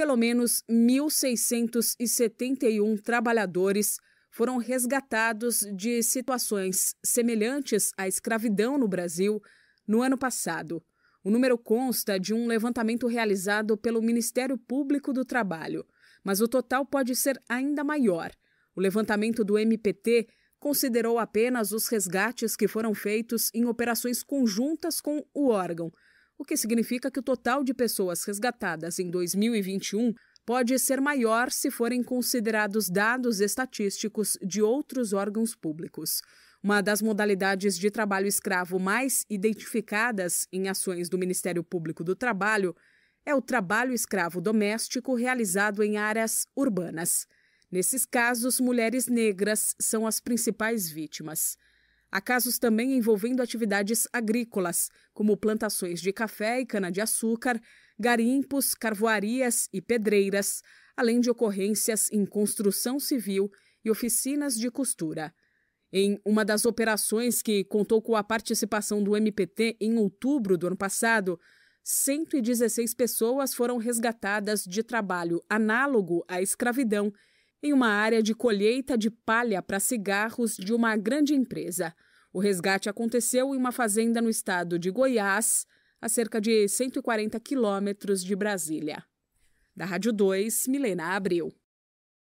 pelo menos 1.671 trabalhadores foram resgatados de situações semelhantes à escravidão no Brasil no ano passado. O número consta de um levantamento realizado pelo Ministério Público do Trabalho, mas o total pode ser ainda maior. O levantamento do MPT considerou apenas os resgates que foram feitos em operações conjuntas com o órgão, o que significa que o total de pessoas resgatadas em 2021 pode ser maior se forem considerados dados estatísticos de outros órgãos públicos. Uma das modalidades de trabalho escravo mais identificadas em ações do Ministério Público do Trabalho é o trabalho escravo doméstico realizado em áreas urbanas. Nesses casos, mulheres negras são as principais vítimas. Há casos também envolvendo atividades agrícolas, como plantações de café e cana-de-açúcar, garimpos, carvoarias e pedreiras, além de ocorrências em construção civil e oficinas de costura. Em uma das operações que contou com a participação do MPT em outubro do ano passado, 116 pessoas foram resgatadas de trabalho análogo à escravidão em uma área de colheita de palha para cigarros de uma grande empresa. O resgate aconteceu em uma fazenda no estado de Goiás, a cerca de 140 quilômetros de Brasília. Da Rádio 2, Milena Abreu.